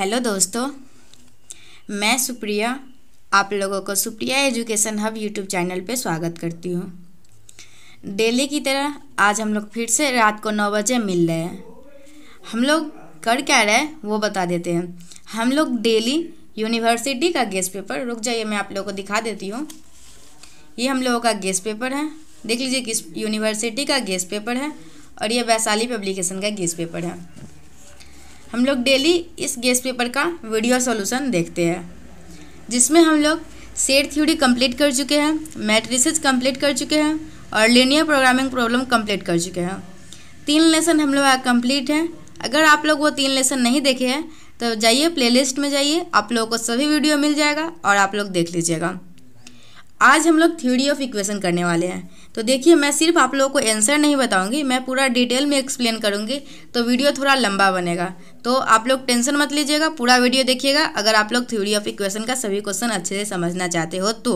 Hello दोस्तों मैं सुप्रिया आप लोगों को Supriya education hub YouTube channel पे स्वागत करती हूँ डेली की तरह आज हम लोग फिर से रात को नौ बजे मिल रहे हैं हम लोग कर क्या रहे हैं वो बता देते हैं हम लोग डेली यूनिवर्सिटी का गेस्ट पेपर रुक जाइए मैं आप लोगों को दिखा देती हूँ ये हम लोगों का गेस्ट पेपर है देख लीजिए किस यूनिवर्सिटी का गेस्ट पेपर है और ये वैशाली पब्लिकेशन का गेस्ट पेपर है हम लोग डेली इस गेस पेपर का वीडियो सॉल्यूशन देखते हैं जिसमें हम लोग सेट थ्योरी कंप्लीट कर चुके हैं मैट्रिसेस कंप्लीट कर चुके हैं और लीनियर प्रोग्रामिंग प्रॉब्लम कंप्लीट कर चुके हैं तीन लेसन हम लोग कंप्लीट हैं अगर आप लोग वो तीन लेसन नहीं देखे हैं तो जाइए प्ले में जाइए आप लोगों को सभी वीडियो मिल जाएगा और आप लोग देख लीजिएगा आज हम लोग थ्योरी ऑफ इक्वेशन करने वाले हैं तो देखिए मैं सिर्फ आप लोगों को आंसर नहीं बताऊंगी मैं पूरा डिटेल में एक्सप्लेन करूंगी तो वीडियो थोड़ा लंबा बनेगा तो आप लोग टेंशन मत लीजिएगा पूरा वीडियो देखिएगा अगर आप लोग थ्योरी ऑफ इक्वेशन का सभी क्वेश्चन अच्छे से समझना चाहते हो तो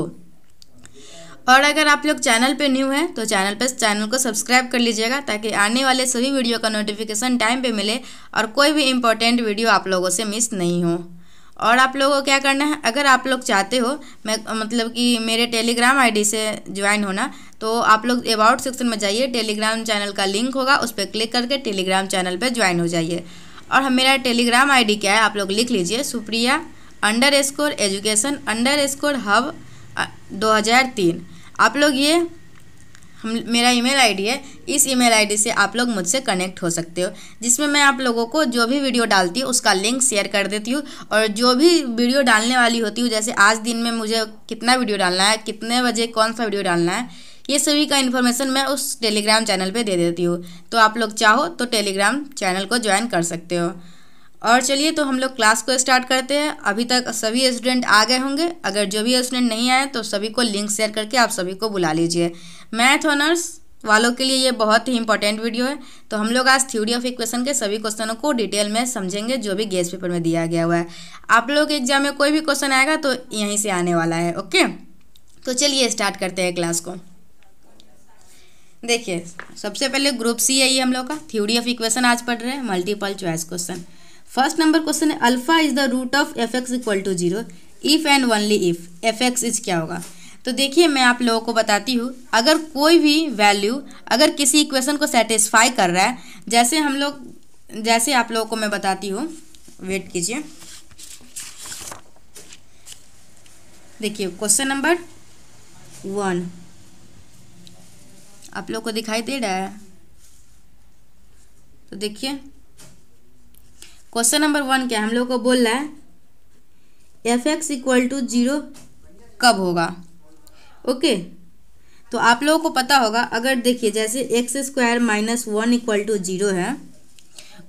और अगर आप लोग चैनल पे न्यू हैं तो चैनल पे चैनल को सब्सक्राइब कर लीजिएगा ताकि आने वाले सभी वीडियो का नोटिफिकेशन टाइम पे मिले और कोई भी इम्पोर्टेंट वीडियो आप लोगों से मिस नहीं हो और आप लोगों को क्या करना है अगर आप लोग चाहते हो मैं मतलब कि मेरे टेलीग्राम आईडी से ज्वाइन होना तो आप लोग अबाउट सेक्शन में जाइए टेलीग्राम चैनल का लिंक होगा उस पर क्लिक करके टेलीग्राम चैनल पर ज्वाइन हो जाइए और हम मेरा टेलीग्राम आई क्या है आप लोग लिख लीजिए Supriya underscore education underscore hub दो हज़ार तीन आप लोग ये हम मेरा ईमेल आईडी है इस ईमेल आईडी से आप लोग मुझसे कनेक्ट हो सकते हो जिसमें मैं आप लोगों को जो भी वीडियो डालती हूँ उसका लिंक शेयर कर देती हूँ और जो भी वीडियो डालने वाली होती हूँ जैसे आज दिन में मुझे कितना वीडियो डालना है कितने बजे कौन सा वीडियो डालना है ये सभी का इन्फॉर्मेशन मैं उस टेलीग्राम चैनल पर दे देती हूँ तो आप लोग चाहो तो टेलीग्राम चैनल को ज्वाइन कर सकते हो और चलिए तो हम लोग क्लास को स्टार्ट करते हैं अभी तक सभी स्टूडेंट आ गए होंगे अगर जो भी स्टूडेंट नहीं आए तो सभी को लिंक शेयर करके आप सभी को बुला लीजिए मैथ ऑनर्स वालों के लिए ये बहुत ही इंपॉर्टेंट वीडियो है तो हम लोग आज थ्योरी ऑफ इक्वेशन के सभी क्वेश्चनों को डिटेल में समझेंगे जो भी गेस्ट पेपर में दिया गया हुआ है आप लोग के एग्जाम में कोई भी क्वेश्चन आएगा तो यहीं से आने वाला है ओके तो चलिए स्टार्ट करते हैं क्लास को देखिए सबसे पहले ग्रुप सी है ये हम लोग का थ्योरी ऑफ इक्वेशन आज पढ़ रहे हैं multiple choice question first number question है alpha is the root of f x equal to zero if and only if f x is क्या होगा तो देखिए मैं आप लोगों को बताती हूँ अगर कोई भी वैल्यू अगर किसी इक्वेशन को सेटिस्फाई कर रहा है जैसे हम लोग जैसे आप लोगों को मैं बताती हूँ वेट कीजिए देखिए क्वेश्चन नंबर वन आप लोग को दिखाई दे रहा है तो देखिए क्वेश्चन नंबर वन क्या हम लोग को बोल रहा है f x equal to zero कब होगा ओके तो आप लोगों को पता होगा अगर देखिए जैसे x square minus one equal to zero है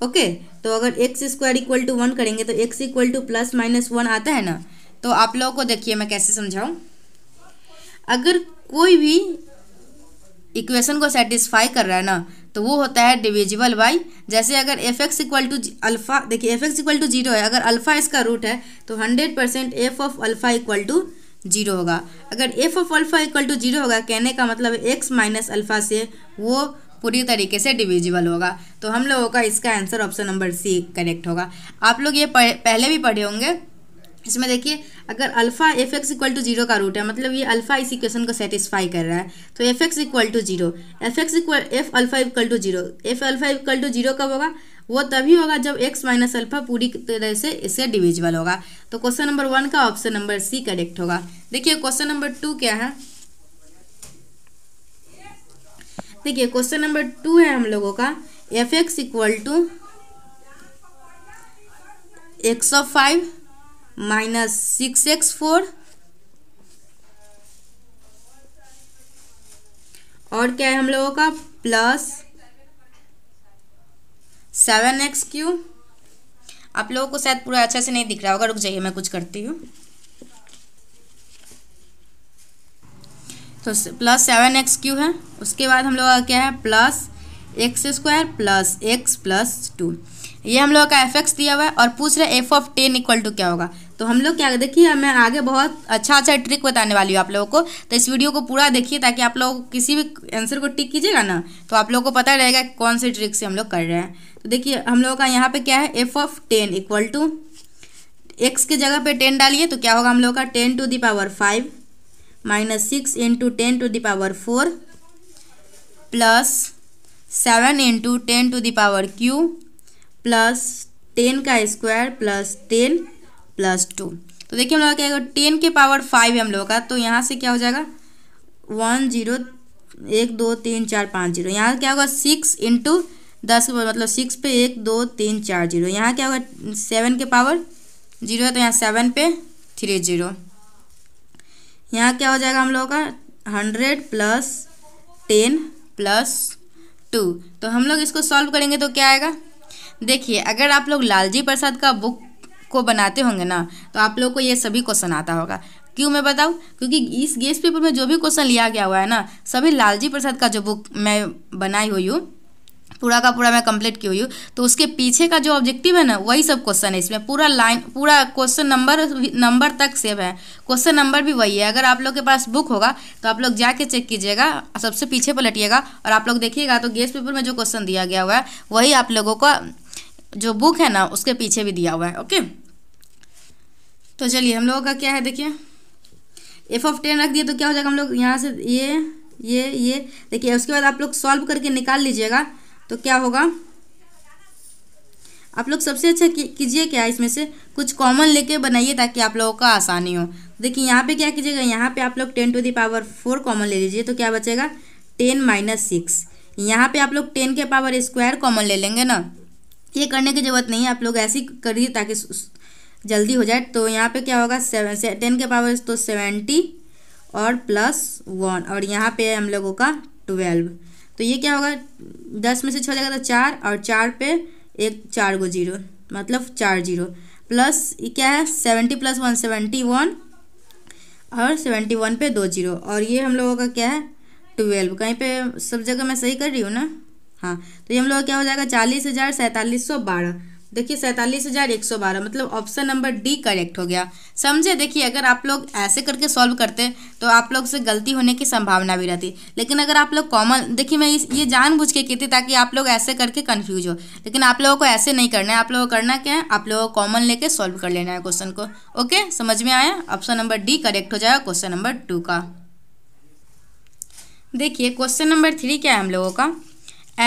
ओके तो अगर x square equal to one करेंगे तो x equal to plus minus one आता है ना तो आप लोगों को देखिए मैं कैसे समझाऊँ अगर कोई भी इक्वेशन को सेटिस्फाई कर रहा है ना तो वो होता है डिविजिबल बाई जैसे अगर f x equal to alpha देखिए f x equal to zero है अगर अल्फ़ा इसका रूट है तो hundred percent f of alpha equal to zero होगा अगर f of alpha equal to zero होगा कहने का मतलब एक्स माइनस अल्फ़ा से वो पूरी तरीके से डिविजिबल होगा तो हम लोगों का इसका आंसर ऑप्शन नंबर सी करेक्ट होगा आप लोग ये पहले भी पढ़े होंगे इसमें देखिए अगर alpha f x equal to zero का रूट है मतलब ये अल्फ़ा इस इक्वेशन को सेटिस्फाई कर रहा है तो f x equal to zero f x equal f alpha equal to zero f alpha equal to zero कब होगा वो तभी होगा जब एक्स माइनस अल्फा पूरी तरह से इसे डिविजिबल होगा तो क्वेश्चन नंबर वन का ऑप्शन नंबर सी करेक्ट होगा देखिए क्वेश्चन नंबर टू क्या है देखिए क्वेश्चन नंबर टू है हम लोगों का f x equal to x of five minus six x four और क्या है हम लोगों का प्लस सेवन एक्स क्यू आप लोगों को शायद पूरा अच्छे से नहीं दिख रहा होगा रुक जाइए मैं कुछ करती हूँ तो प्लस सेवन एक्स क्यू है उसके बाद हम लोग का क्या है plus x square plus x plus two ये हम लोग का एफ एक्स दिया हुआ है और पूछ रहे f of ten equal to क्या होगा तो हम लोग क्या देखिए मैं आगे बहुत अच्छा अच्छा ट्रिक बताने वाली हूँ आप लोगों को तो इस वीडियो को पूरा देखिए ताकि आप लोग किसी भी आंसर को टिक कीजिएगा ना तो आप लोगों को पता रहेगा कौन से ट्रिक से हम लोग कर रहे हैं तो देखिए हम लोगों का यहाँ पे क्या है f of ten equal to x की जगह पे टेन डालिए तो क्या होगा हम लोगों का ten to the power five minus six into ten to power four plus seven into ten to power Q plus ten का square plus ten plus two तो देखिए हम लोग क्या टेन के पावर फाइव है हम लोगों का तो यहाँ से क्या हो जाएगा वन जीरो एक दो तीन चार पाँच जीरो यहाँ क्या होगा सिक्स इंटू दस मतलब सिक्स पे एक दो तीन चार जीरो यहाँ क्या होगा सेवन के पावर जीरो है तो यहाँ सेवन पे थ्री जीरो यहाँ क्या हो जाएगा हम लोगों का hundred plus ten plus two तो हम लोग इसको सॉल्व करेंगे तो क्या आएगा देखिए अगर आप लोग लालजी प्रसाद का बुक को बनाते होंगे ना तो आप लोग को ये सभी क्वेश्चन आता होगा क्यों मैं बताऊं क्योंकि इस गेस्ट पेपर में जो भी क्वेश्चन लिया गया हुआ है ना सभी लालजी प्रसाद का जो बुक मैं बनाई हुई हूँ पूरा का पूरा मैं कंप्लीट की हुई हूँ तो उसके पीछे का जो ऑब्जेक्टिव है ना वही सब क्वेश्चन है इसमें पूरा लाइन पूरा क्वेश्चन नंबर नंबर तक सेव है क्वेश्चन नंबर भी वही है अगर आप लोग के पास बुक होगा तो आप लोग जाके चेक कीजिएगा सबसे पीछे पलटिएगा और आप लोग देखिएगा तो गेस्ट पेपर में जो क्वेश्चन दिया गया हुआ है वही आप लोगों का जो बुक है ना उसके पीछे भी दिया हुआ है ओके तो चलिए हम लोगों का क्या है देखिए एफ ऑफ टेन रख दिए तो क्या हो जाएगा हम लोग यहाँ से ये ये ये देखिए उसके बाद आप लोग सॉल्व करके निकाल लीजिएगा तो क्या होगा आप लोग सबसे अच्छा कीजिए क्या इसमें से कुछ कॉमन लेके बनाइए ताकि आप लोगों का आसानी हो देखिए यहाँ पे क्या कीजिएगा यहाँ पे आप लोग ten to the power four common ले लीजिए तो क्या बचेगा टेन माइनस सिक्स यहाँ पे आप लोग टेन के पावर स्क्वायर कॉमन ले लेंगे ना ये करने की जरूरत नहीं है आप लोग ऐसे करिए ताकि जल्दी हो जाए तो यहाँ पे क्या होगा सेवन से टेन के पावर तो सेवेंटी और प्लस वन और यहाँ पे है हम लोगों का ट्वेल्व तो ये क्या होगा दस में से छः जाएगा तो चार और चार पे एक चार गो जीरो मतलब चार जीरो प्लस क्या है seventy plus one seventy one और सेवेंटी वन पे दो जीरो और ये हम लोगों का क्या है ट्वेल्व कहीं पे सब जगह मैं सही कर रही हूँ ना हाँ तो ये हम लोग क्या हो जाएगा चालीस हज़ार सैंतालीस सौ बारह देखिए सैंतालीस हज़ार एक सौ बारह मतलब ऑप्शन नंबर डी करेक्ट हो गया समझे देखिए अगर आप लोग ऐसे करके सॉल्व करते तो आप लोग से गलती होने की संभावना भी रहती लेकिन अगर आप लोग कॉमन देखिए मैं ये जानबूझ के की थी ताकि आप लोग ऐसे करके कन्फ्यूज हो लेकिन आप लोगों को ऐसे नहीं करना है आप लोगों को करना क्या है आप लोगों को कॉमन लेके सॉल्व कर लेना है क्वेश्चन को ओके समझ में आया ऑप्शन नंबर डी करेक्ट हो जाएगा क्वेश्चन नंबर टू का देखिए क्वेश्चन नंबर थ्री क्या है हम लोगों का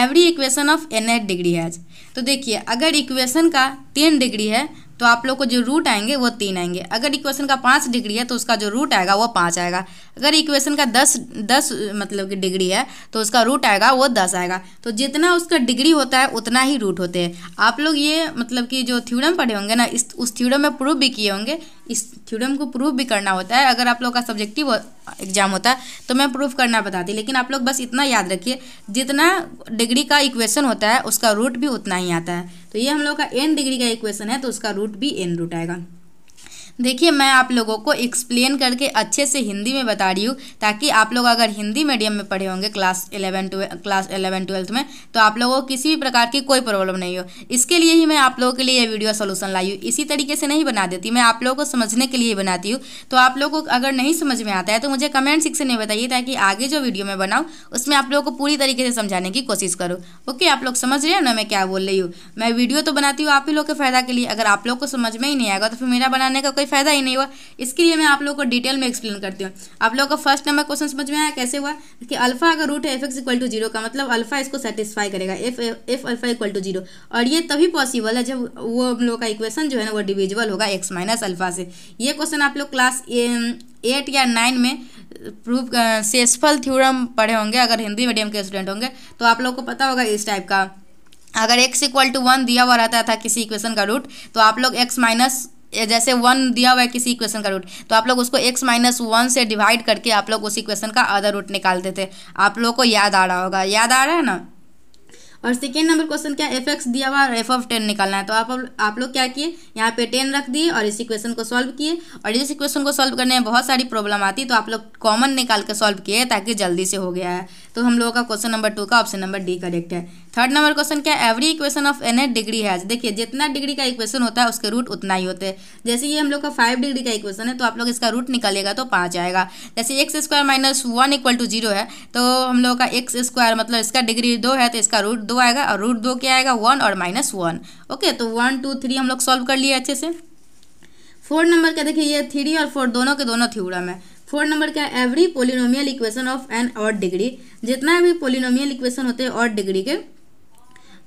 every equation of nth degree has तो देखिए अगर इक्वेशन का तीन डिग्री है तो आप लोग को जो रूट आएंगे वो तीन आएंगे अगर इक्वेशन का पाँच डिग्री है तो उसका जो रूट आएगा वो पाँच आएगा अगर इक्वेशन का दस दस मतलब कि डिग्री है तो उसका रूट आएगा वो दस आएगा तो जितना उसका डिग्री होता है उतना ही रूट होते हैं आप लोग ये मतलब कि जो थ्यूडम पढ़े होंगे ना इस उस थ्यूडम में प्रूव भी किए होंगे इस थ्यूडम को प्रूव भी करना होता है अगर आप लोग का सब्जेक्टिव एग्जाम होता है तो मैं प्रूफ करना बताती लेकिन आप लोग बस इतना याद रखिए जितना डिग्री का इक्वेशन होता है उसका रूट भी उतना ही आता है तो ये हम लोग का एन डिग्री का इक्वेशन है तो उसका रूट भी एन रूट आएगा देखिए मैं आप लोगों को एक्सप्लेन करके अच्छे से हिंदी में बता रही हूँ ताकि आप लोग अगर हिंदी मीडियम में पढ़े होंगे class eleven twelve class eleven twelfth में तो आप लोगों को किसी भी प्रकार की कोई प्रॉब्लम नहीं हो इसके लिए ही मैं आप लोगों के लिए ये वीडियो सोल्यूशन लाई हूँ इसी तरीके से नहीं बना देती मैं आप लोगों को समझने के लिए बनाती हूँ तो आप लोगों को अगर नहीं समझ में आता है तो मुझे कमेंट सेक्शन में बताइए ताकि आगे जो वीडियो मैं बनाऊँ उसमें आप लोगों को पूरी तरीके से समझाने की कोशिश करूँ ओके आप लोग समझ रहे हो ना मैं क्या बोल रही हूँ मैं वीडियो तो बनाती हूँ आप ही लोग के फायदा के लिए अगर आप लोग को समझ में ही नहीं आएगा तो फिर मेरा बनाने का कोई फ़ायदा ही नहीं हुआ इसके लिए मैं आप लोगों को डिटेल में एक्सप्लेन करती हूँ आप लोगों का फर्स्ट नंबर क्वेश्चन समझ में आया कैसे हुआ कि अल्फा का रूट है f x equal to zero का मतलब अल्फा इसको सेटिस्फाई करेगा f f alpha equal to zero और ये तभी पॉसिबल है जब वो हम लोग का इक्वेशन जो है ना वो डिविजिबल होगा एक्स माइनस अल्फा से ये क्वेश्चन आप लोग क्लास एट या नाइन में प्रूफ सेसफल थ्योरम पढ़े होंगे अगर हिंदी मीडियम के स्टूडेंट होंगे तो आप लोग को पता होगा इस टाइप का अगर x इक्वल टू वन दिया हुआ रहता था किसी इक्वेशन का रूट तो आप लोग x माइनस जैसे वन दिया हुआ है किसी इक्वेशन का रूट तो आप लोग उसको एक्स माइनस वन से डिवाइड करके आप लोग उस इक्वेशन का अदर रूट निकालते थे आप लोग को याद आ रहा होगा याद आ रहा है ना और सेकेंड नंबर क्वेश्चन क्या एफ एक्स दिया हुआ एफ ऑफ टेन निकालना है तो आप आप लोग क्या किए यहाँ पे टेन रख दिए और इस इक्वेशन को सॉल्व किए और इस इक्वेशन को सॉल्व करने में बहुत सारी प्रॉब्लम आती तो आप लोग कॉमन निकाल के सॉल्व किए ताकि जल्दी से हो गया है तो हम लोगों का क्वेश्चन नंबर टू का ऑप्शन नंबर डी करेक्ट है थर्ड नंबर क्वेश्चन क्या है every equation of nth degree has देखिए जितना डिग्री का इक्वेशन होता है उसके रूट उतना ही होते हैं जैसे ये हम लोग का फाइव डिग्री का इक्वेशन है तो आप लोग इसका रूट निकालेगा तो पाँच आएगा जैसे x square minus one equal to zero है तो हम लोग का एक्स स्क्वायर मतलब इसका डिग्री दो है तो इसका रूट दो आएगा और रूट दो क्या आएगा वन और माइनस वन ओके तो वन टू थ्री हम लोग सॉल्व कर लिए अच्छे से फोर नंबर का देखिए ये थ्री और फोर दोनों के दोनों थ्यूरम है फोर नंबर क्या है every polynomial equation of n और डिग्री जितना भी पोलिनोमियल इक्वेशन होते हैं और डिग्री के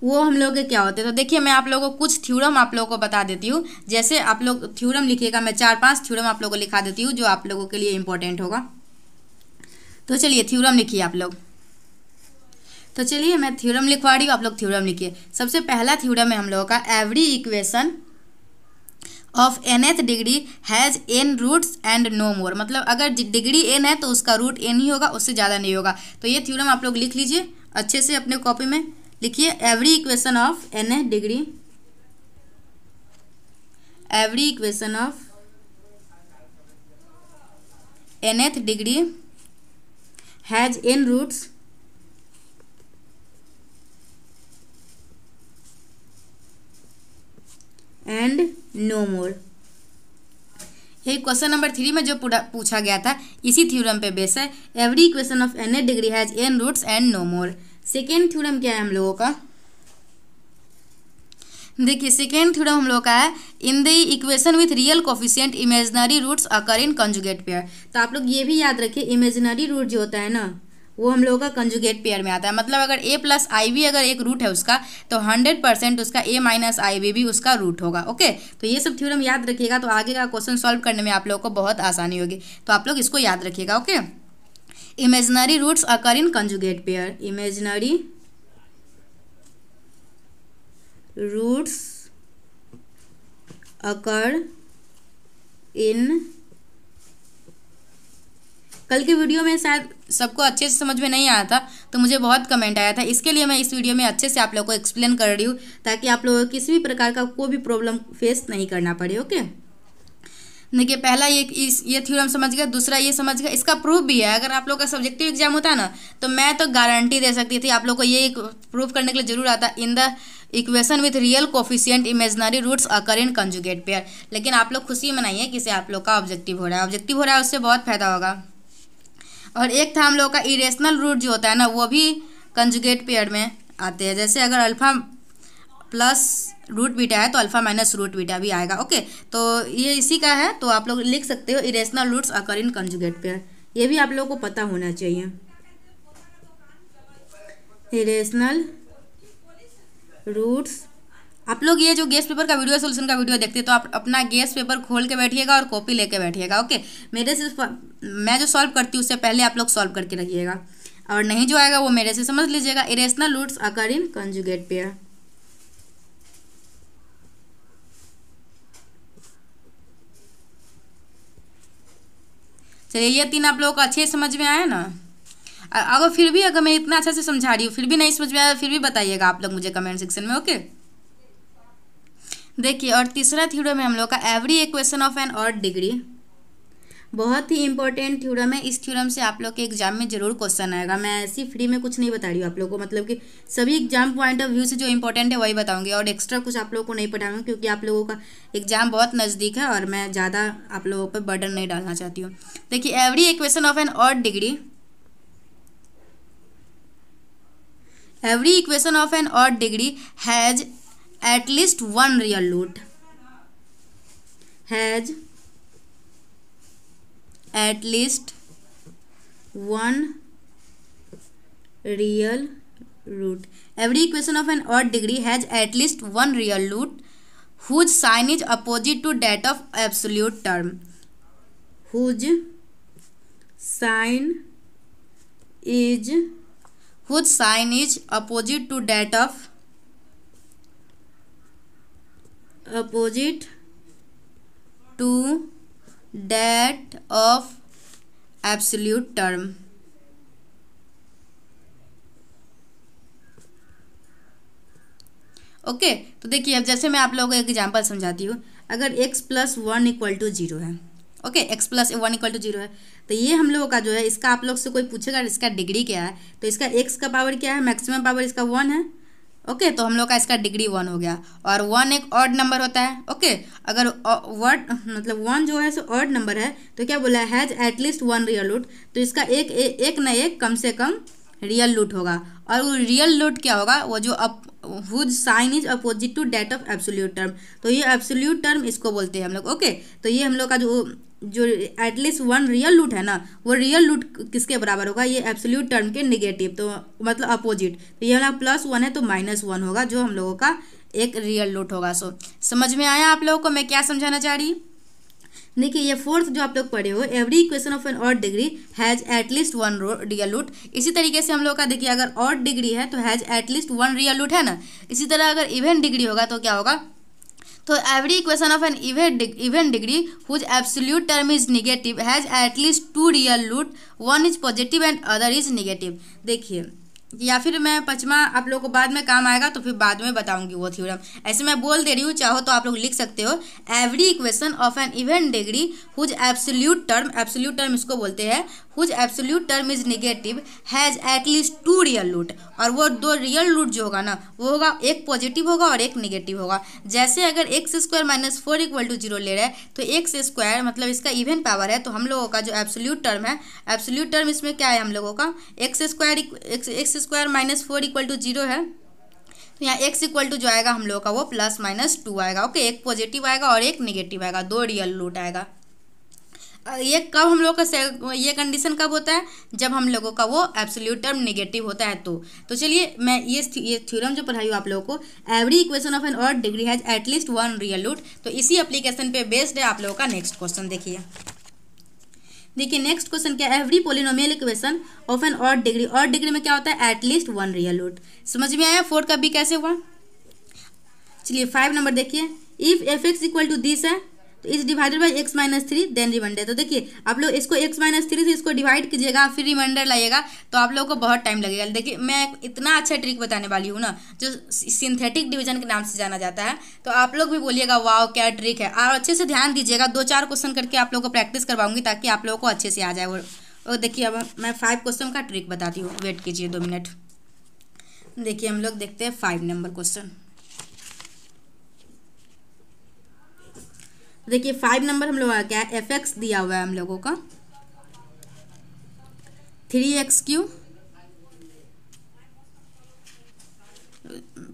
वो हम लोग के क्या होते हैं तो देखिए मैं आप लोगों को कुछ थ्योरम आप लोगों को बता देती हूँ जैसे आप लोग थ्योरम लिखिएगा मैं चार पांच थ्योरम आप लोगों को लिखा देती हूँ जो आप लोगों के लिए इम्पोर्टेंट होगा तो चलिए थ्योरम लिखिए आप लोग तो चलिए मैं थ्योरम लिखवा रही हूँ आप लोग थ्योरम लिखिए सबसे पहला थ्योरम है हम लोगों का every equation of nth degree has n roots and no more मतलब अगर डिग्री एन है तो उसका रूट एन ही होगा उससे ज़्यादा नहीं होगा तो ये थ्योरम आप लोग लिख लीजिए अच्छे से अपने कॉपी में लिखिए every equation of nth degree every equation of nth degree has n roots and no more ये क्वेश्चन नंबर थ्री में जो पूछा गया था इसी थ्योरम पे बेस है every equation of nth degree has n roots and no more second theorem क्या है हम लोगों का देखिए सेकेंड थ्योरम हम लोग का है in the equation with real coefficient imaginary roots occur in conjugate pair तो आप लोग ये भी याद रखिए इमेजनरी रूट जो होता है ना वो हम लोगों का कंजुगेट पेयर में आता है मतलब अगर ए प्लस आई वी अगर एक रूट है उसका तो हंड्रेड परसेंट उसका ए माइनस आई बी भी उसका रूट होगा ओके तो ये सब थ्योरम याद रखिएगा तो आगे का क्वेश्चन सॉल्व करने में आप लोगों को बहुत आसानी होगी तो आप लोग इसको याद रखिएगा okay imaginary roots occur in conjugate pair imaginary roots occur in कल के वीडियो में शायद सबको अच्छे से समझ में नहीं आया था तो मुझे बहुत कमेंट आया था इसके लिए मैं इस वीडियो में अच्छे से आप लोगों को एक्सप्लेन कर रही हूँ ताकि आप लोगों को किसी भी प्रकार का कोई भी प्रॉब्लम फेस नहीं करना पड़े ओके okay? देखिए पहला ये इस ये थ्योरम समझ गया दूसरा ये समझ गया इसका प्रूफ भी है अगर आप लोग का सब्जेक्टिव एग्जाम होता ना तो मैं तो गारंटी दे सकती थी आप लोग को ये प्रूफ करने के लिए जरूर आता in the equation with real coefficient imaginary roots occur in conjugate pair लेकिन आप लोग खुशी मनाइए कि इसे आप लोग का ऑब्जेक्टिव हो रहा है ऑब्जेक्टिव हो रहा है उससे बहुत फायदा होगा और एक था हम लोग का इरेशनल रूट जो होता है ना वो भी कंजुगेट पेयर में आते हैं जैसे अगर अल्फा प्लस रूट बीटा है तो अल्फा माइनस रूट बीटा भी आएगा ओके तो ये इसी का है तो आप लोग लिख सकते हो irrational roots occur in conjugate pair ये भी आप लोगों को पता होना चाहिए इरेशनल रूट्स आप लोग ये जो गेस्ट पेपर का वीडियो सोल्यूशन का वीडियो देखते हैं तो आप अपना गेस्ट पेपर खोल के बैठिएगा और कॉपी लेके बैठिएगा ओके मेरे से मैं जो सॉल्व करती हूँ उससे पहले आप लोग सॉल्व करके रखिएगा और नहीं जो आएगा वो मेरे से समझ लीजिएगा irrational roots occur in conjugate pair चलिए ये तीन आप लोगों को अच्छे समझ में आया ना अगर फिर भी अगर मैं इतना अच्छा से समझा रही हूँ फिर भी नहीं समझ में आया फिर भी बताइएगा आप लोग मुझे कमेंट सेक्शन में ओके देखिए और तीसरा थ्योरम में हम लोग का एवरी इक्वेशन ऑफ एन और डिग्री बहुत ही इंपॉर्टेंट थ्योरम है इस थ्योरम से आप लोग के एग्जाम में जरूर क्वेश्चन आएगा मैं ऐसी फ्री में कुछ नहीं बता रही हूँ आप लोग को मतलब कि सभी एग्जाम पॉइंट ऑफ व्यू से जो इंपॉर्टेंट है वही बताऊंगी और एक्स्ट्रा कुछ आप लोग को नहीं पढ़ाऊंगा क्योंकि आप लोगों का एग्जाम बहुत नज़दीक है और मैं ज़्यादा आप लोगों पर बर्डन नहीं डालना चाहती हूँ देखिए every equation of n odd degree every equation of n odd degree has at least one real root has at least one real root. Every equation of an odd degree has at least one real root whose sign is opposite to that of absolute term. Whose sign is whose sign is opposite to that of opposite to that of absolute term okay okay, तो देखिए अब जैसे मैं आप लोगों को एक example समझाती हूँ अगर x plus one equal to zero है okay x plus one equal to zero है तो ये हम लोगों का जो है इसका आप लोग से कोई पूछेगा इसका डिग्री क्या है तो इसका एक्स का पावर क्या है मैक्सिमम पावर इसका वन है ओके तो हम लोग का इसका डिग्री वन हो गया और वन एक ऑड नंबर होता है ओके अगर वर्ड मतलब वन जो है सो ऑर्ड नंबर है तो क्या बोला has at least one real root तो इसका एक ए, एक ना एक कम से कम रियल रूट होगा और वो रियल रूट क्या होगा वो जो up whose sign is opposite to that of absolute term तो ये एब्सोल्यूट टर्म इसको बोलते हैं हम लोग ओके तो ये हम लोग का जो जो एटलीस्ट वन रियल लूट है ना वो रियल लूट किसके बराबर होगा ये एब्सोल्यूट टर्म के निगेटिव तो मतलब अपोजिट तो ये हमारा प्लस वन है तो माइनस वन होगा जो हम लोगों का एक रियल लूट होगा सो समझ में आया आप लोगों को मैं क्या समझाना चाह रही देखिए ये फोर्थ जो आप लोग पढ़े हो every equation of n odd degree has at least one real root इसी तरीके से हम लोग का देखिए अगर ऑड डिग्री है तो हैज़ एटलीस्ट वन रियल लूट है ना इसी तरह अगर इवेंट डिग्री होगा तो क्या होगा तो every equation of n even even degree whose absolute term is negative has at least two real root one is positive and other is negative देखिए या फिर मैं पचमा आप लोगों को बाद में काम आएगा तो फिर बाद में बताऊंगी वो थ्योरम ऐसे मैं बोल दे रही हूँ चाहो तो आप लोग लिख सकते हो every equation of n even degree whose absolute term absolute term इसको बोलते हैं whose absolute term is negative has at least two real root और वो दो रियल रूट जो होगा ना वो होगा एक पॉजिटिव होगा और एक निगेटिव होगा जैसे अगर x square minus four equal to zero ले रहे हैं तो एक्स स्क्वायर मतलब इसका इवन पावर है तो हम लोगों का जो एब्सोल्यूट टर्म है एब्सोल्यूट टर्म इसमें क्या है हम लोगों का x square x square minus four equal to zero है तो यहाँ एक्स इक्वल टू जो आएगा हम लोगों का वो प्लस माइनस टू आएगा ओके एक पॉजिटिव आएगा और एक निगेटिव आएगा दो रियल रूट आएगा ये कब हम लोग का ये कंडीशन कब होता है जब हम लोगों का वो एब्सोल्यूट टर्म नेगेटिव होता है तो तो चलिए मैं ये ये थ्योरम जो पढ़ाई हूँ आप लोगों को एवरी इक्वेशन ऑफ एन और degree has at least one real root तो इसी एप्लीकेशन पे बेस्ड है आप लोगों का नेक्स्ट क्वेश्चन देखिए देखिए नेक्स्ट क्वेश्चन क्या है every polynomial equation of n और डिग्री और डिग्री में क्या होता है एटलीस्ट वन रियल रूट समझ में आया फोर्थ का भी कैसे हुआ चलिए फाइव नंबर देखिए if f x equal to this है तो इस divided by x minus three then remainder तो देखिए आप लोग इसको एक्स माइनस थ्री से इसको डिवाइड कीजिएगा फिर रिमाइंडर लाइएगा तो आप लोगों को बहुत टाइम लगेगा देखिए मैं इतना अच्छा ट्रिक बताने वाली हूँ ना जो सिंथेटिक डिवीजन के नाम से जाना जाता है तो आप लोग भी बोलिएगा वाओ क्या ट्रिक है और अच्छे से ध्यान दीजिएगा दो चार क्वेश्चन करके आप लोग को प्रैक्टिस करवाऊंगी ताकि आप लोगों को अच्छे से आ जाए और देखिए अब मैं फाइव क्वेश्चन का ट्रिक बताती हूँ वेट कीजिए दो मिनट देखिए हम लोग देखते हैं फाइव नंबर क्वेश्चन देखिए फाइव नंबर हम लोग क्या है एफ एक्स दिया हुआ है हम लोगों का थ्री एक्स क्यू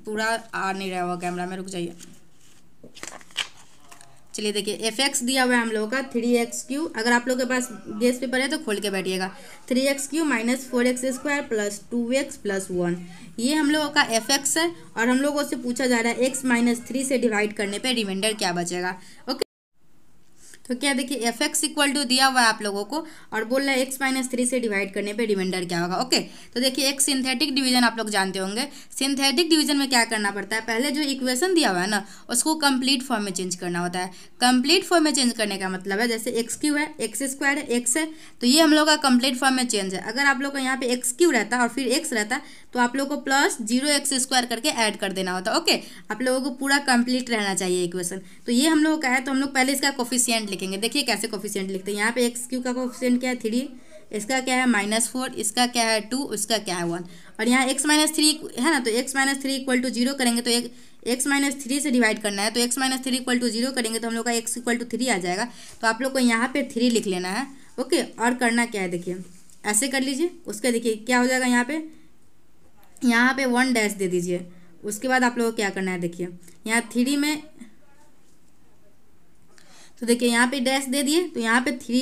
पूरा आ नहीं रहा हुआ कैमरा में रुक जाइए चलिए देखिए एफ एक्स दिया हुआ है हम लोगों का थ्री एक्स क्यू अगर आप लोग के पास गेस पेपर है तो खोल के बैठिएगा three x cube minus four x square plus two x plus one ये हम लोगों का एफ एक्स है और हम लोगों से पूछा जा रहा है एक्स माइनस थ्री से डिवाइड करने पे रिमाइंडर क्या बचेगा ओके तो क्या देखिए एफ एक्स इक्वल टू दिया हुआ है आप लोगों को और बोल रहा है एक्स माइनस थ्री से डिवाइड करने पे रिमाइंडर क्या होगा ओके तो देखिए एक सिंथेटिक डिवीजन आप लोग जानते होंगे सिंथेटिक डिवीजन में क्या करना पड़ता है पहले जो इक्वेशन दिया हुआ है ना उसको कंप्लीट फॉर्म में चेंज करना होता है कंप्लीट फॉर्म में चेंज करने का मतलब है जैसे एक्स क्यू है एक्स स्क्वायर है एक्स है तो ये हम लोग का कंप्लीट फॉर्म में चेंज है अगर आप लोग का यहाँ पे एक्स क्यू रहता और फिर एक्स रहता तो आप लोग को प्लस जीरो एक्स स्क्वायर करके ऐड कर देना होता ओके आप लोगों को पूरा कंप्लीट रहना चाहिए इक्वेशन तो ये हम लोग का है तो हम लोग पहले इसका कोफिशियंट लिखेंगे देखिए कैसे कोफिशियंट लिखते हैं यहाँ पे एक्स क्यू का कोफिशियंट क्या है थ्री इसका क्या है माइनस फोर इसका क्या है टू उसका क्या है वन और यहाँ एक्स माइनस थ्री है ना तो x minus three equal to zero करेंगे तो एक एक्स माइनस थ्री से डिवाइड करना है तो x minus three equal to zero करेंगे तो हम लोग का एक्स इक्वल टू थ्री आ जाएगा तो आप लोग को यहाँ पे थ्री लिख लेना है ओके और करना क्या है देखिए ऐसे कर लीजिए उसका देखिए क्या हो जाएगा यहाँ पे यहाँ पे वन डैश दे दीजिए उसके बाद आप लोग को क्या करना है देखिए यहाँ थ्री में तो देखिए यहाँ पे डैश दे दिए तो यहाँ पे थ्री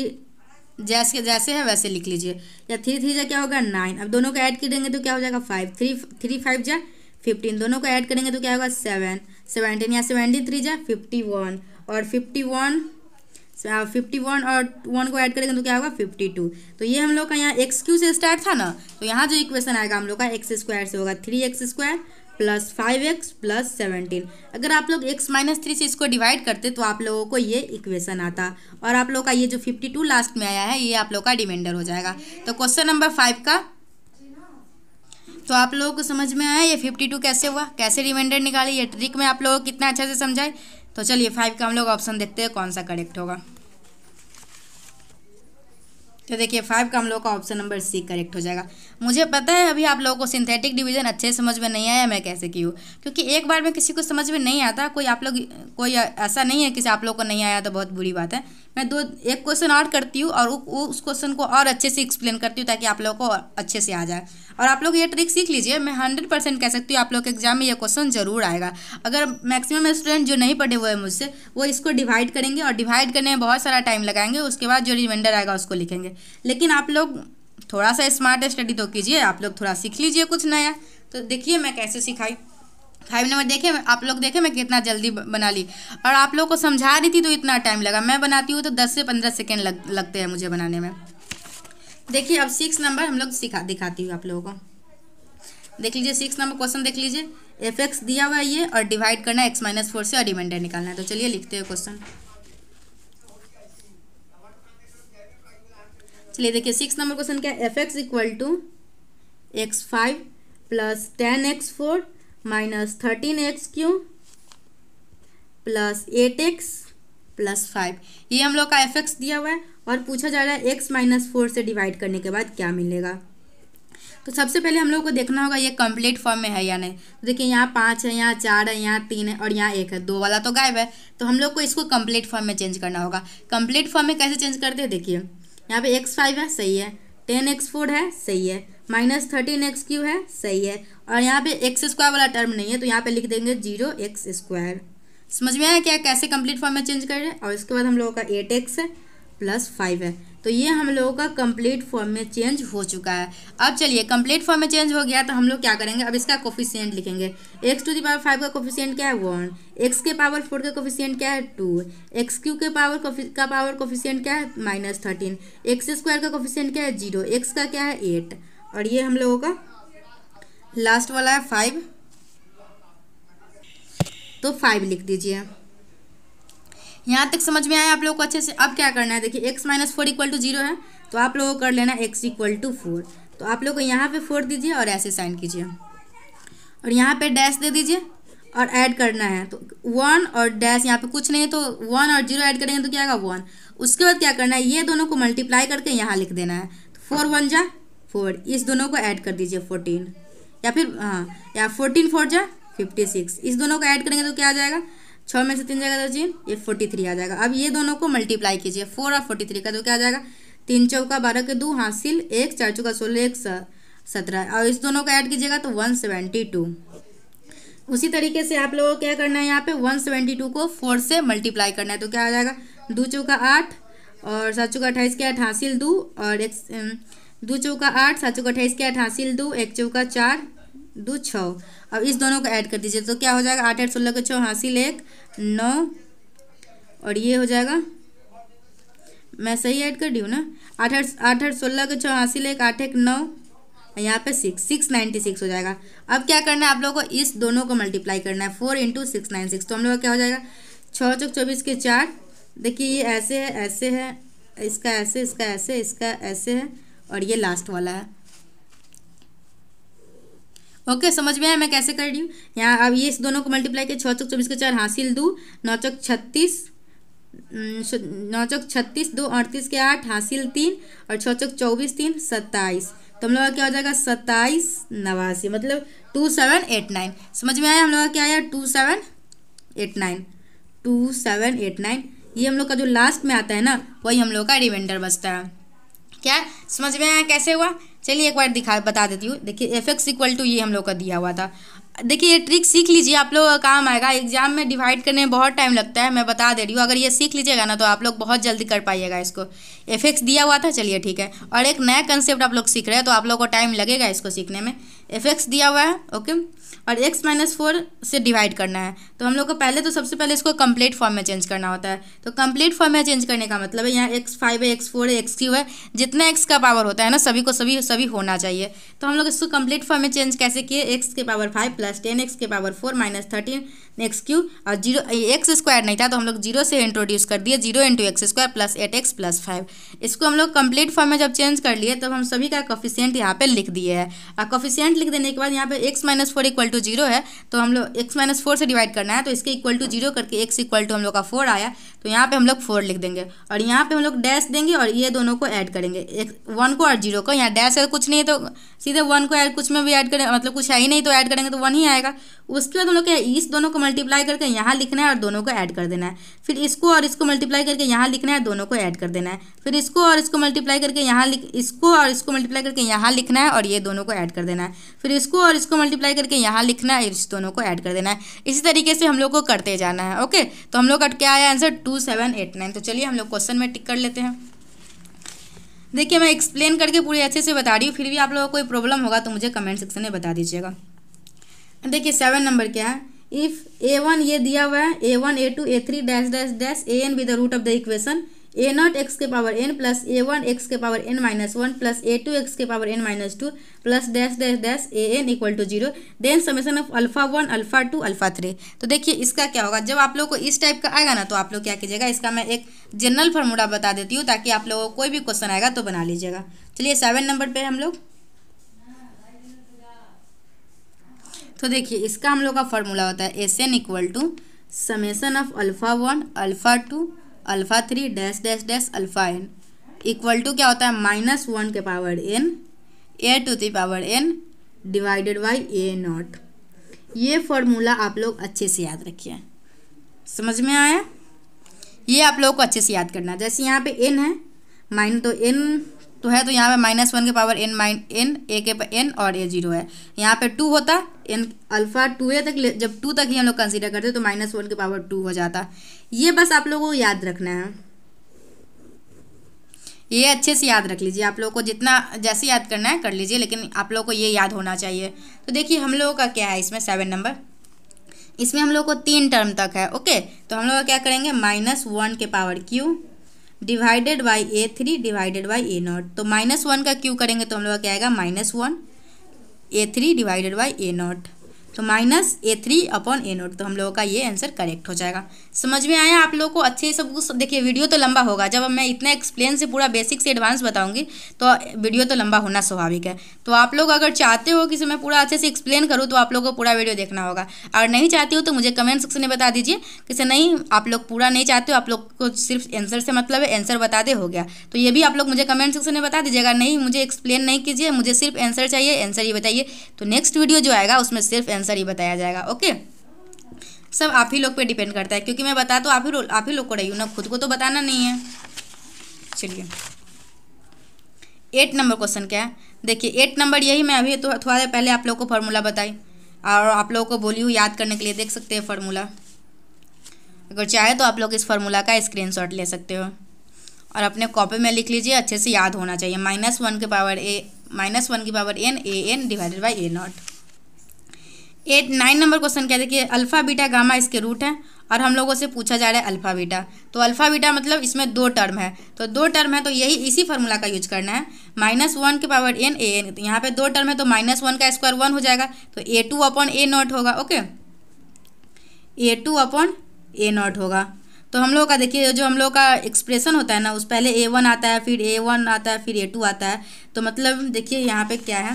जैसे जैसे है वैसे लिख लीजिए या थ्री थ्री जा क्या होगा नाइन अब दोनों को ऐड करेंगे तो क्या हो जाएगा फाइव थ्री थ्री फाइव जा फिफ्टीन दोनों को ऐड करेंगे तो क्या होगा सेवन सेवनटीन या सेवेंटी थ्री जा फिफ्टी वन और फिफ्टी वन फिफ्टी वन और वन को ऐड करेंगे तो क्या होगा फिफ्टी टू तो ये हम लोग का यहाँ एक्स क्यू से स्टार्ट था ना तो यहाँ जो इक्वेशन आएगा हम लोग का एक्स स्क्वायर से होगा three x square plus five x plus seventeen अगर आप लोग एक्स माइनस थ्री से इसको डिवाइड करते तो आप लोगों को ये इक्वेशन आता और आप लोगों का ये जो फिफ्टी टू लास्ट में आया है ये आप लोगों का रिमाइंडर हो जाएगा तो क्वेश्चन नंबर फाइव का तो आप लोगों को समझ में आया ये फिफ्टी टू कैसे हुआ कैसे रिमाइंडर निकाली ये ट्रिक में आप लोगों को कितना अच्छा से समझाए तो चलिए फाइव का हम लोग ऑप्शन देखते हैं कौन सा करेक्ट होगा तो देखिए फाइव का हम लोग का ऑप्शन नंबर सी करेक्ट हो जाएगा मुझे पता है अभी आप लोगों को सिंथेटिक डिवीजन अच्छे समझ में नहीं आया मैं कैसे की हूँ क्योंकि एक बार में किसी को समझ में नहीं आता कोई आप लोग कोई ऐसा नहीं है कि आप लोग को नहीं आया तो बहुत बुरी बात है मैं दो एक क्वेश्चन और करती हूँ और उस क्वेश्चन को और अच्छे से एक्सप्लेन करती हूँ ताकि आप लोगों को अच्छे से आ जाए और आप लोग ये ट्रिक सीख लीजिए मैं हंड्रेड परसेंट कह सकती हूँ आप लोग के एग्जाम में ये क्वेश्चन जरूर आएगा अगर मैक्सिमम स्टूडेंट जो नहीं पढ़े हुए हैं मुझसे वो इसको डिवाइड करेंगे और डिवाइड करने में बहुत सारा टाइम लगाएंगे उसके बाद जो रिमाइंडर आएगा उसको लिखेंगे लेकिन आप लोग थोड़ा सा स्मार्ट स्टडी तो कीजिए आप लोग थोड़ा सीख लीजिए कुछ नया तो देखिए मैं कैसे सिखाई फाइव नंबर देखें आप लोग देखें मैं कितना जल्दी बना ली और आप लोग को समझा रही थी तो इतना टाइम लगा मैं बनाती हूँ तो दस से पंद्रह सेकेंड लग, लगते हैं मुझे बनाने में देखिए अब सिक्स नंबर हम लोग सिखा दिखाती हूँ आप लोगों को देख लीजिए सिक्स नंबर क्वेश्चन देख लीजिए एफ एक्स दिया हुआ ये और डिवाइड करना है एक्स माइनस फोर से और रिमाइंडर निकालना है तो चलिए लिखते हैं क्वेश्चन चलिए देखिए सिक्स नंबर क्वेश्चन क्या है f x equal to x five plus ten x four minus thirteen x cube plus eight x plus five ये हम लोग का एफ एक्स दिया हुआ है और पूछा जा रहा है एक्स माइनस फोर से डिवाइड करने के बाद क्या मिलेगा तो सबसे पहले हम लोग को देखना होगा ये कंप्लीट फॉर्म में है या नहीं तो देखिए यहाँ पाँच है यहाँ चार है यहाँ तीन है और यहाँ एक है दो वाला तो गायब है तो हम लोग को इसको कंप्लीट फॉर्म में चेंज करना होगा कंप्लीट फॉर्म में कैसे चेंज करते हैं देखिए यहाँ पे एक्स फाइव है सही है टेन एक्स फोर है सही है माइनस थर्टीन एक्स क्यू है सही है और यहाँ पे एक्स स्क्वायर वाला टर्म नहीं है तो यहाँ पे लिख देंगे जीरो एक्स स्क्वायर समझ में आया क्या कैसे कंप्लीट फॉर्म में चेंज कर रहे हैं और इसके बाद हम लोगों का एट एक्स है प्लस फाइव है तो ये हम लोगों का कंप्लीट फॉर्म में चेंज हो चुका है अब चलिए कंप्लीट फॉर्म में चेंज हो गया तो हम लोग क्या करेंगे अब इसका कोफिशियंट लिखेंगे एक्स टू दावर फाइव का कोफिशियंट क्या है वन एक्स के पावर फोर का कोफिशियंट क्या है टू एक्स क्यू के पावर का पावर कोफिशियंट क्या है माइनस थर्टीन एक्स स्क्वायर का कोफिशियंट क्या है जीरो एक्स का क्या है एट और ये हम लोगों का लास्ट वाला है फाइव तो फाइव लिख दीजिए यहाँ तक समझ में आया आप लोग को अच्छे से अब क्या करना है देखिए x minus four equal to zero है तो आप लोगों को कर लेना एक्स इक्वल टू फोर तो आप लोग को यहाँ पे फोर दीजिए और ऐसे साइन कीजिए और यहाँ पे डैश दे दीजिए और ऐड करना है तो वन और डैश यहाँ पे कुछ नहीं है तो वन और जीरो ऐड करेंगे तो क्या आएगा वन उसके बाद क्या करना है ये दोनों को मल्टीप्लाई करके यहाँ लिख देना है तो फोर वन जा फोर इस दोनों को ऐड कर दीजिए फोर्टीन या फिर हाँ या फोर्टीन फोर जा फिफ्टी सिक्स इस दोनों को ऐड करेंगे तो क्या आ जाएगा छः में से तीन जगह तो जी ये फोर्टी थ्री आ जाएगा अब ये दोनों को मल्टीप्लाई कीजिए फोर और फोर्टी थ्री का तो क्या आ जाएगा तीन चौका बारह के दो हासिल एक चार चौका सोलह एक सत्रह और इस दोनों का ऐड कीजिएगा तो वन सेवेंटी टू उसी तरीके से आप लोगों को क्या करना है यहाँ पे वन सेवेंटी टू को फोर से मल्टीप्लाई करना है तो क्या आ जाएगा दो चौका आठ और सात चौका अट्ठाईस के आठ हासिल दो और एक दो चौका आठ सात चौका अट्ठाईस के आठ हासिल दो एक चौका चार दो छः अब इस दोनों को ऐड कर दीजिए तो क्या हो जाएगा आठ आठ सोलह का छः हासिल एक नौ और ये हो जाएगा मैं सही ऐड कर रही हूँ ना आठ आठ आठ आठ सोलह छः हासिल एक आठ एक नौ यहाँ पे सिक्स सिक्स नाइन्टी सिक्स हो जाएगा अब क्या करना है आप लोगों को इस दोनों को मल्टीप्लाई करना है four into six nine six तो हम लोग का क्या हो जाएगा छः चौक चौबीस के चार देखिए ये ऐसे है ऐसे है इसका ऐसे इसका ऐसे इसका ऐसे है और ये लास्ट वाला है ओके समझ में आया मैं कैसे कर रही हूँ यहाँ अब ये इस दोनों को मल्टीप्लाई के छः चौक चौबीस के चार हासिल दो नौ चौक छत्तीस नौ चौक छत्तीस दो अड़तीस के आठ हासिल तीन और छः चौक चौबीस तीन सत्ताईस तो हम लोग का क्या हो जाएगा सत्ताईस नवासी मतलब टू सेवन एट नाइन समझ में आया हम लोग का क्या आया two seven eight nine two seven eight nine ये हम लोग का जो लास्ट में आता है ना वही हम लोग का रिमाइंडर बचता है क्या समझ में आया कैसे हुआ चलिए एक बार दिखा बता देती हूँ देखिए एफ एक्स इक्वल टू ये हम लोग का दिया हुआ था देखिए ये ट्रिक सीख लीजिए आप लोग का काम आएगा एग्जाम में डिवाइड करने में बहुत टाइम लगता है मैं बता दे रही हूँ अगर ये सीख लीजिएगा ना तो आप लोग बहुत जल्दी कर पाइएगा इसको एफ एक्स दिया हुआ था चलिए ठीक है और एक नया कंसेप्ट आप लोग सीख रहे हैं तो आप लोग को टाइम लगेगा इसको सीखने में एफ एक्स दिया हुआ है ओके और x माइनस फोर से डिवाइड करना है तो हम लोग को पहले तो सबसे पहले इसको कम्प्लीट फॉर्म में चेंज करना होता है तो कंप्लीट फॉर्म में चेंज करने का मतलब है यहाँ एक्स फाइव है एक्स फोर है एक्स क्यू है जितना एक्स का पावर होता है ना सभी को सभी सभी होना चाहिए तो हम लोग इसको कंप्लीट फॉर्म में चेंज कैसे किए एक्स के power five plus ten x के power four minus thirteen x cube और जीरो एक्स स्क्वायर नहीं था तो हम लोग जीरो से इंट्रोड्यूस कर दिए zero into x square plus eight x plus five इसको हम लोग कंप्लीट फॉर्म में जब चेंज कर लिए तब हम सभी का कॉफिशियंट यहाँ पर लिख दिए है और कॉफिशियंट लिख देने के बाद यहाँ पे एक्स माइनस फोर इक्वल तो जीरो है तो हम लोग एक्स माइनस फोर से डिवाइड करना है तो इसके इक्वल टू जीरो करके एक्स इक्वल टू हम लोग का फोर आया तो यहाँ पे हम लोग फोर लिख देंगे और यहाँ पे हम लोग डैश देंगे और ये दोनों को ऐड करेंगे एक वन को और जीरो को यहाँ डैश अगर कुछ नहीं है तो सीधे वन को ऐड कुछ में भी ऐड करें मतलब कुछ है ही नहीं तो ऐड करेंगे तो वन ही आएगा उसके बाद हम लोग इस दोनों को मल्टीप्लाई करके यहाँ लिखना है और दोनों को ऐड कर देना है फिर इसको और इसको मल्टीप्लाई करके यहाँ लिखना है दोनों को ऐड कर देना है फिर इसको और इसको मल्टीप्लाई करके यहाँ लिख इसको और इसको मल्टीप्लाई करके यहाँ लिखना है और ये दोनों को ऐड कर देना है फिर इसको और इसको मल्टीप्लाई करके यहाँ लिखना है इस दोनों को ऐड कर देना है इसी तरीके से हम लोग को करते जाना है ओके तो हम लोग का क्या आया answer two two seven eight nine तो चलिए हम लोग क्वेश्चन में टिक कर लेते हैं देखिए मैं एक्सप्लेन करके पूरे अच्छे से बता रही हूँ फिर भी आप लोगों को कोई प्रॉब्लम होगा तो मुझे कमेंट सेक्शन में बता दीजिएगा देखिए सेवन नंबर क्या है इफ़ ए वन ये दिया हुआ है a one a two a three dash dash dash a n with the root of the equation a nought x के power n plus a one x के power n minus one plus a two x के power n minus two plus dash dash dash a n equal to zero then summation of alpha one alpha two alpha three तो देखिए इसका क्या होगा जब आप लोग को इस टाइप का आएगा ना तो आप लोग क्या कीजिएगा इसका मैं एक जनरल फार्मूला बता देती हूँ ताकि आप लोगों को कोई भी क्वेश्चन आएगा तो बना लीजिएगा चलिए सेवन नंबर पर हम लोग तो देखिए इसका हम लोग का फार्मूला होता है s n equal to summation of alpha one alpha two alpha three dash dash dash alpha n equal to क्या होता है माइनस वन के power n a to the power n divided by a nought ये formula आप लोग अच्छे से याद रखिए समझ में आया ये आप लोग को अच्छे से याद करना जैसे यहाँ पे एन है माइन तो एन तो है तो यहाँ पे माइनस वन के power n mine n a के पर एन और ए जीरो है यहाँ पे टू होता एन अल्फा टू ए तक जब टू तक ही हम लोग कंसिडर करते तो माइनस वन के पावर टू हो जाता ये बस आप लोगों को याद रखना है ये अच्छे से याद रख लीजिए आप लोगों को जितना जैसे याद करना है कर लीजिए लेकिन आप लोगों को ये याद होना चाहिए तो देखिए हम लोगों का क्या है इसमें सेवन नंबर इसमें हम लोग को तीन टर्म तक है ओके तो हम लोग क्या करेंगे माइनस वन के power cube divided by a three divided by a not तो माइनस वन का क्यू करेंगे तो हम लोग क्या आएगा minus one a three divided by a not तो minus a three upon a nought तो हम लोगों का ये आंसर करेक्ट हो जाएगा समझ में आया आप लोगों को अच्छे सब कुछ देखिए वीडियो तो लंबा होगा जब मैं इतना एक्सप्लेन से पूरा बेसिक से एडवांस बताऊंगी तो वीडियो तो लंबा होना स्वाभाविक है तो आप लोग अगर चाहते हो कि मैं पूरा अच्छे से एक्सप्लेन करूँ तो आप लोग को पूरा वीडियो देखना होगा और नहीं चाहती हो तो मुझे कमेंट सेक्शन में बता दीजिए से नहीं आप लोग पूरा नहीं चाहते हो आप लोग को सिर्फ आंसर से मतलब है आंसर बता दे हो गया तो ये भी आप लोग मुझे कमेंट सेक्शन में बता दीजिएगा नहीं मुझे एक्सप्लेन नहीं कीजिए मुझे सिर्फ आंसर चाहिए आंसर ये बताइए तो नेक्स्ट वीडियो जो आएगा उसमें सिर्फ आंसर ही बताया जाएगा ओके सब आप ही लोग पे डिपेंड करता है क्योंकि मैं बता तो आप ही आप ही लोग को रही हूँ ना खुद को तो बताना नहीं है चलिए एट नंबर क्वेश्चन क्या है देखिए एट नंबर यही मैं अभी तो थोड़ा देर पहले आप लोग को फार्मूला बताई और आप लोगों को बोली हूँ याद करने के लिए देख सकते हैं फार्मूला अगर चाहे तो आप लोग इस फार्मूला का स्क्रीन ले सकते हो और अपने कॉपी में लिख लीजिए अच्छे से याद होना चाहिए माइनस वन के पावर ए माइनस वन की power n a n divided by a nought eight nine number question क्या देखिए अल्फ़ा बीटा गामा इसके रूट हैं और हम लोगों से पूछा जा रहा है अल्फ़ा बीटा तो अल्फ़ा बीटा मतलब इसमें दो टर्म है तो दो टर्म है तो यही इसी फार्मूला का यूज करना है माइनस वन के पावर एन ए एन तो यहाँ पे दो टर्म है तो माइनस वन का स्क्वायर वन हो जाएगा तो a two upon a nought होगा okay a two upon a nought होगा तो हम लोग का देखिए जो हम लोग का एक्सप्रेशन होता है ना उस पहले ए वन आता है फिर ए वन आता है फिर ए टू आता है तो मतलब देखिए यहाँ पे क्या है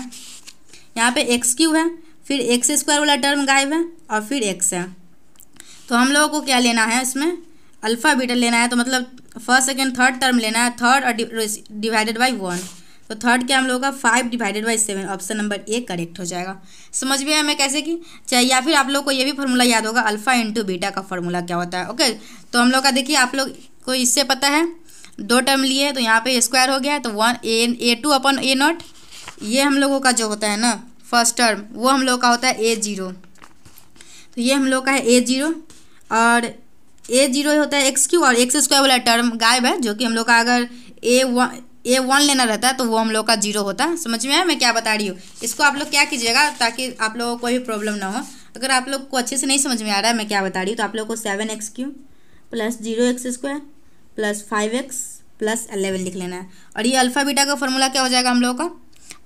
यहाँ पे एक्स क्यू है फिर एक्स स्क्वायर वाला टर्म गायब है और फिर एक्स है तो हम लोगों को क्या लेना है इसमें अल्फ़ा बीटा लेना है तो मतलब फर्स्ट सेकेंड थर्ड टर्म लेना है थर्ड और डिवाइडेड बाई वन तो थर्ड क्या हम लोगों का five divided by seven option number a correct हो जाएगा समझ में हमें कैसे कि चाहे या फिर आप लोग को ये भी फॉर्मूला याद होगा अल्फ़ा इंटू बीटा का फॉर्मूला क्या होता है ओके तो हम लोग का देखिए आप लोग को इससे पता है दो टर्म लिए तो यहाँ पे स्क्वायर हो गया तो one a a two upon a nought ये हम लोगों का जो होता है ना फर्स्ट टर्म वो हम लोग का होता है ए जीरो तो ये हम लोग का है ए जीरो और ए जीरो होता है एक्स क्यू और एक्स स्क्वायर वाला टर्म गायब है जो कि हम लोग का अगर ए वन ए वन लेना रहता है तो वो हम लोग का जीरो होता है समझ में आया मैं क्या बता रही हूँ इसको आप लोग क्या कीजिएगा ताकि आप लोगों को कोई भी प्रॉब्लम ना हो अगर आप लोग को अच्छे से नहीं समझ में आ रहा है मैं क्या बता रही हूँ तो आप लोग को seven x cube plus zero x square plus five x plus eleven लिख लेना है और ये अल्फ़ा बीटा का फॉर्मूला क्या हो जाएगा हम लोगों का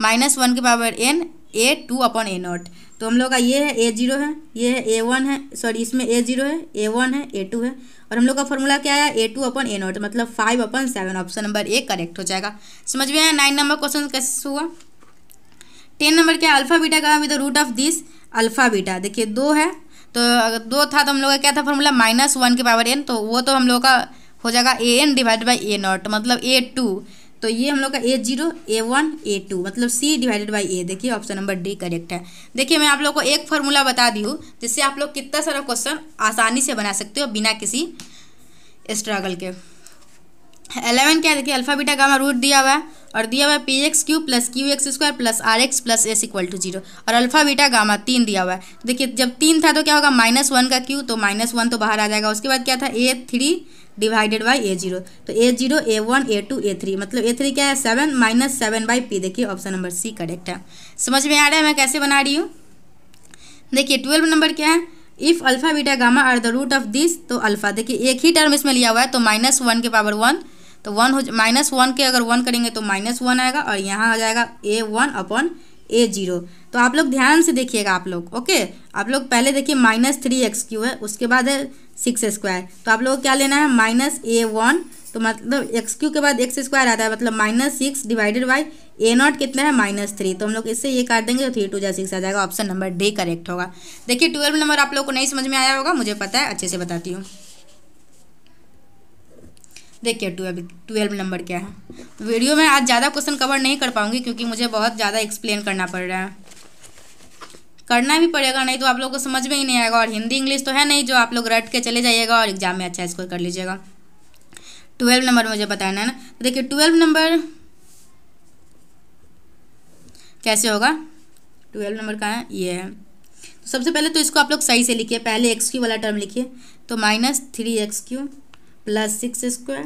माइनस वन के power n a two upon a not तो हम लोग का ये है ए जीरो है ये है ए वन है सॉरी इसमें ए जीरो है ए वन है ए टू है और हम लोग का फॉर्मूला क्या आया a two upon a naught मतलब five upon seven option number a correct हो जाएगा समझ में आया नाइन नंबर क्वेश्चन कैसे हुआ टेन नंबर क्या अल्फा बीटा का with root of this alpha beta देखिए दो है तो अगर दो था तो हम लोग का क्या था फॉर्मूला माइनस वन के पावर एन तो वो तो हम लोग का हो जाएगा a n divide by a naught मतलब ए टू तो ये हम लोग का a zero a one a two मतलब सी डिवाइडेड बाई ए देखिए ऑप्शन नंबर डी करेक्ट है देखिए मैं आप लोग को एक फार्मूला बता दी हूँ जिससे आप लोग कितना सारा क्वेश्चन आसानी से बना सकते हो बिना किसी स्ट्रगल के एलेवन क्या देखिए अल्फाबीटा गामा रूट दिया हुआ है और दिया हुआ है p x cube plus q x square plus r x plus s equal to zero और अल्फा बीटा गामा तीन दिया हुआ है देखिए जब तीन था तो क्या होगा माइनस वन का क्यू तो माइनस वन तो बाहर आ जाएगा उसके बाद क्या था a three divided by a zero तो a zero a one a two a three मतलब ए थ्री क्या है seven minus seven by p देखिए ऑप्शन नंबर सी करेक्ट है समझ में आ रहा है मैं कैसे बना रही हूँ देखिए ट्वेल्व नंबर क्या है if alpha beta gamma are the root of this तो अल्फा देखिए एक ही टर्म इसमें लिया हुआ है तो माइनस वन के पावर वन तो वन हो माइनस वन के अगर वन करेंगे तो माइनस वन आएगा और यहाँ आ जाएगा a one upon a zero तो आप लोग ध्यान से देखिएगा आप लोग ओके आप लोग पहले देखिए माइनस थ्री एक्स क्यू है उसके बाद है सिक्स स्क्वायर तो आप लोग क्या लेना है माइनस ए वन तो मतलब एक्स क्यू के बाद एक्स स्क्वायर आता है मतलब minus six divided by a naught कितना है माइनस थ्री तो हम लोग इससे ये काट देंगे तो थ्री टू जै सिक्स आ जाएगा ऑप्शन नंबर डी करेक्ट होगा देखिए ट्वेल्व नंबर आप लोग को नहीं समझ में आया होगा मुझे पता है अच्छे से बताती हूँ देखिए ट्वेल्व ट्वेल्व नंबर क्या है वीडियो में आज ज़्यादा क्वेश्चन कवर नहीं कर पाऊंगी क्योंकि मुझे बहुत ज़्यादा एक्सप्लेन करना पड़ रहा है करना भी पड़ेगा नहीं तो आप लोगों को समझ में ही नहीं आएगा और हिंदी इंग्लिश तो है नहीं जो आप लोग रट के चले जाइएगा और एग्जाम में अच्छा स्कोर कर लीजिएगा ट्वेल्व नंबर मुझे बताना है ना तो देखिए ट्वेल्व नंबर कैसे होगा ट्वेल्व नंबर का है ये है तो सबसे पहले तो इसको आप लोग सही से लिखिए पहले एक्स क्यू वाला टर्म लिखिए तो minus three x cube plus six square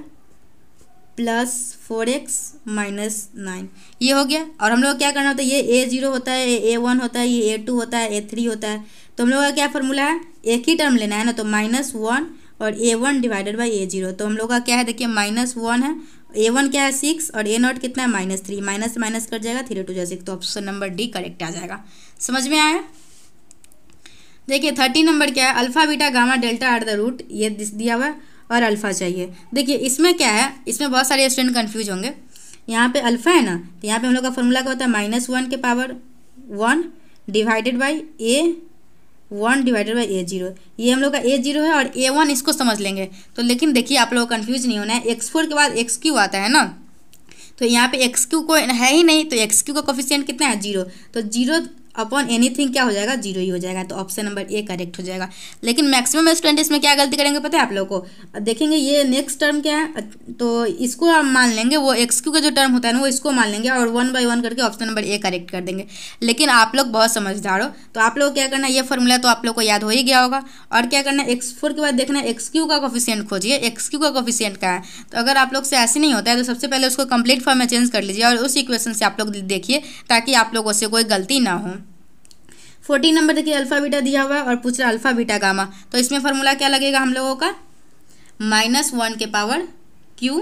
plus four x minus nine ये हो गया और हम लोग क्या करना होता है ये ए जीरो होता है ए वन होता है ये ए टू होता है ए थ्री होता है तो हम लोग का क्या फॉर्मूला है एक ही टर्म लेना है ना तो माइनस वन और a one divided by a zero तो हम लोग का क्या है देखिए माइनस वन है ए वन क्या है सिक्स और ए नॉट कितना है माइनस थ्री माइनस माइनस कर जाएगा थ्री टू जैसे तो ऑप्शन नंबर डी करेक्ट आ जाएगा समझ में आया देखिए थर्टी नंबर क्या है alpha beta gamma delta are the root ये दिया हुआ है और अल्फ़ा चाहिए देखिए इसमें क्या है इसमें बहुत सारे स्टूडेंट कन्फ्यूज होंगे यहाँ पे अल्फ़ा है ना तो यहाँ पे हम लोग का फॉर्मूला क्या होता है माइनस वन के power one divided by a one divided by a zero ये हम लोग का ए जीरो है और ए वन इसको समझ लेंगे तो लेकिन देखिए आप लोग कन्फ्यूज नहीं होना है एक्स फोर के बाद एक्स क्यू आता है ना तो यहाँ पे एक्स क्यू को है ही नहीं तो एक्स क्यू का कोफिशियंट कितना है जीरो तो जीरो अपॉन एनीथिंग क्या हो जाएगा जीरो ही हो जाएगा तो ऑप्शन नंबर ए करेक्ट हो जाएगा लेकिन मैक्सिमम स्टूडेंट इसमें क्या गलती करेंगे पता है आप लोगों को अब देखेंगे ये नेक्स्ट टर्म क्या है तो इसको हम मान लेंगे वो एक्स क्यू का जो टर्म होता है ना वो इसको मान लेंगे और वन बाई वन करके ऑप्शन नंबर ए करेक्ट कर देंगे लेकिन आप लोग बहुत समझदार हो तो आप लोग क्या करना ये फॉर्मूला तो आप लोग को याद हो ही गया होगा और क्या करना एक्स फोर के बाद देखना एक्स क्यू का कॉफिशियंट खोजिए एक्स क्यू का कॉफिशियंट क्या है तो अगर आप लोग से ऐसे नहीं होता है तो सबसे पहले उसको कंप्लीट फॉर्म में चेंज कर लीजिए और उस इक्वेशन से आप लोग देखिए ताकि आप लोगों से कोई गलती ना हो फोर्टीन नंबर देखिए अल्फा बीटा दिया हुआ है और पूछ रहा अल्फा बीटा गामा तो इसमें फॉर्मूला क्या लगेगा हम लोगों का माइनस वन के पावर क्यू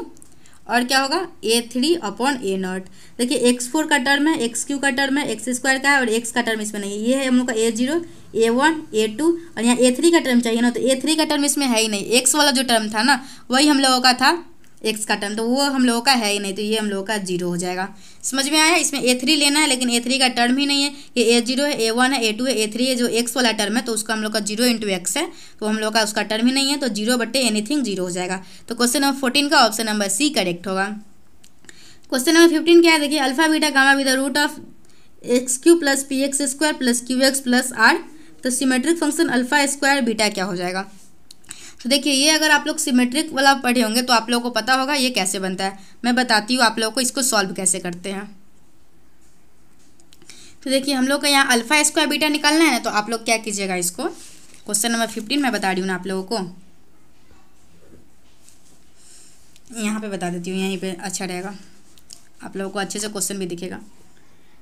और क्या होगा a three upon a naught देखिए एक्स फोर का टर्म है एक्स क्यू का टर्म है एक्स स्क्वायर का है और एक्स का टर्म इसमें नहीं ये है हम लोग का a zero a one a two और यहाँ ए थ्री का टर्म चाहिए ना तो ए थ्री का टर्म इसमें है ही नहीं एक्स वाला जो टर्म था ना वही हम लोगों का था एक्स का टर्म तो वो हम लोगों का है ही नहीं तो ये हम लोगों का जीरो हो जाएगा समझ में आया इसमें ए थ्री लेना है लेकिन ए थ्री का टर्म ही नहीं है ये ए जीरो है ए वन है ए टू है ए थ्री है जो एक्स वाला टर्म है तो उसका हम लोग का जीरो इंटू एक्स है तो हम लोग का उसका टर्म ही नहीं है तो जीरो बट्टे एनीथिंग जीरो हो जाएगा तो क्वेश्चन नंबर फोर्टीन का ऑप्शन नंबर सी करेक्ट होगा क्वेश्चन नंबर फिफ्टीन क्या है देखिए alpha beta gamma with root of x cube plus p x square plus q x plus r तो symmetric function alpha square beta क्या हो जाएगा तो देखिए ये अगर आप लोग सिमेट्रिक वाला पढ़े होंगे तो आप लोगों को पता होगा ये कैसे बनता है मैं बताती हूँ आप लोगों को इसको सॉल्व कैसे करते हैं तो देखिए हम लोग का यहाँ अल्फ़ा स्क्वायर बीटा निकालना है तो आप लोग क्या कीजिएगा इसको क्वेश्चन नंबर फिफ्टीन मैं बता रही हूँ ना आप लोगों को यहाँ पे बता देती हूँ यहीं पे अच्छा रहेगा आप लोगों को अच्छे से क्वेश्चन भी दिखेगा